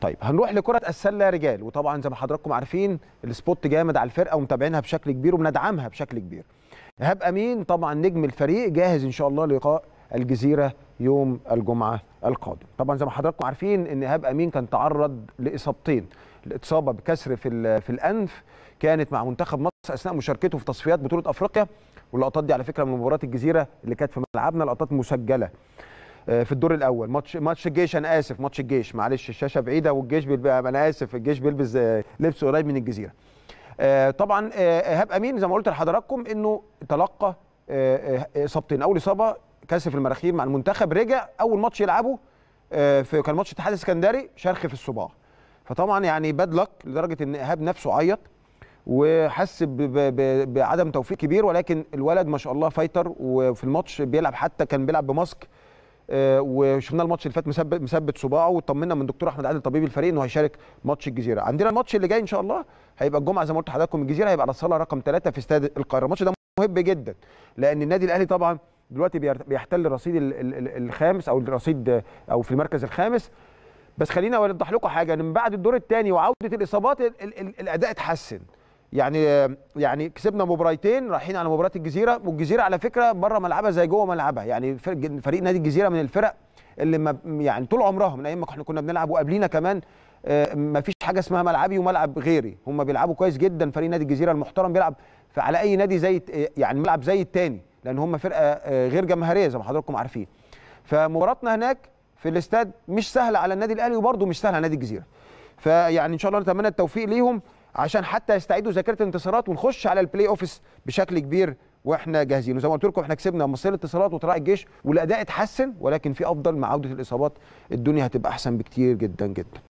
طيب هنروح لكرة السلة رجال وطبعا زي ما حضراتكم عارفين السبوت جامد على الفرقة ومتابعينها بشكل كبير وبندعمها بشكل كبير. إيهاب أمين طبعا نجم الفريق جاهز إن شاء الله لقاء الجزيرة يوم الجمعة القادم. طبعا زي ما حضراتكم عارفين إن إيهاب أمين كان تعرض لإصابتين، الإصابة بكسر في في الأنف كانت مع منتخب مصر أثناء مشاركته في تصفيات بطولة أفريقيا واللقطات دي على فكرة من مباراة الجزيرة اللي كانت في ملعبنا لقطات مسجلة. آه، في الدور الاول ماتش ماتش الجيش انا اسف ماتش الجيش معلش الشاشه بعيده والجيش بيبقى انا اسف الجيش بيلبس آه، لبس قريب من الجزيره آه، طبعا ايهاب امين زي ما قلت لحضراتكم انه تلقى اصابتين اول اصابه كسف المراخير مع المنتخب رجع اول ماتش يلعبه في كان ماتش اتحاد اسكندري شرخ في الصباع فطبعا يعني باد لك لدرجه ان ايهاب نفسه عيط وحس بعدم توفيق كبير ولكن الولد ما شاء الله فايتر وفي الماتش بيلعب حتى كان بيلعب بماسك آه، وشفنا الماتش اللي فات مثبت مثبت صباعه وطمنا من دكتور احمد عادل طبيب الفريق انه هيشارك ماتش الجزيره عندنا الماتش اللي جاي ان شاء الله هيبقى الجمعه زي ما قلت لحضراتكم الجزيره هيبقى على الصاله رقم 3 في استاد القاهره الماتش ده مهم جدا لان النادي الاهلي طبعا دلوقتي بيحتل الرصيد الخامس او الرصيد او في المركز الخامس بس خلينا اوضح لكم حاجه ان من بعد الدور الثاني وعوده الاصابات الاداء اتحسن يعني يعني كسبنا مباراتين رايحين على مباراه الجزيره والجزيره على فكره بره ملعبها زي جوه ملعبها يعني فريق نادي الجزيره من الفرق اللي ما يعني طول عمرها من ايام ما احنا كنا بنلعب وقبلينا كمان آه، ما فيش حاجه اسمها ملعبي وملعب غيري هم بيلعبوا كويس جدا فريق نادي الجزيره المحترم بيلعب على اي نادي زي يعني ملعب زي التاني لان هم فرقه آه، غير جماهيريه زي ما حضراتكم عارفين فمباراتنا هناك في الاستاد مش سهله على النادي الاهلي وبرده مش سهله على نادي الجزيره فيعني ان شاء الله نتمنى التوفيق ليهم عشان حتى يستعيدوا ذاكره الانتصارات ونخش على البلاي اوفس بشكل كبير واحنا جاهزين وزي ما قلت لكم احنا كسبنا مصير الاتصالات وطلع الجيش والاداء اتحسن ولكن في افضل مع عوده الاصابات الدنيا هتبقى احسن بكتير جدا جدا